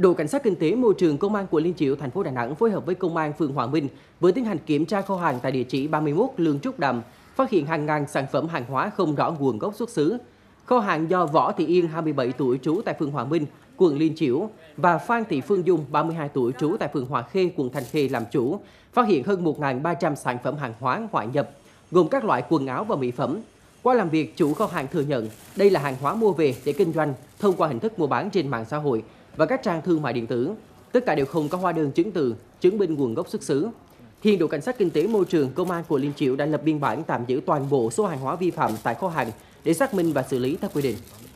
Đội Cảnh sát Kinh tế Môi trường Công an quận Liên Chiểu, thành phố Đà Nẵng phối hợp với Công an phường Hòa Minh vừa tiến hành kiểm tra kho hàng tại địa chỉ 31 Lương Trúc Đàm, phát hiện hàng ngàn sản phẩm hàng hóa không rõ nguồn gốc xuất xứ. Kho hàng do Võ Thị Yên, 27 tuổi, trú tại phường Hòa Minh, quận Liên Chiểu và Phan Thị Phương Dung, 32 tuổi, trú tại phường Hòa Khê, quận Thanh Khê làm chủ, phát hiện hơn 1.300 sản phẩm hàng hóa ngoại nhập, gồm các loại quần áo và mỹ phẩm. Qua làm việc, chủ kho hàng thừa nhận đây là hàng hóa mua về để kinh doanh thông qua hình thức mua bán trên mạng xã hội và các trang thương mại điện tử. Tất cả đều không có hóa đơn chứng từ, chứng minh nguồn gốc xuất xứ. Hiện đội cảnh sát kinh tế môi trường công an quận Liên Triệu đã lập biên bản tạm giữ toàn bộ số hàng hóa vi phạm tại kho hàng để xác minh và xử lý theo quy định.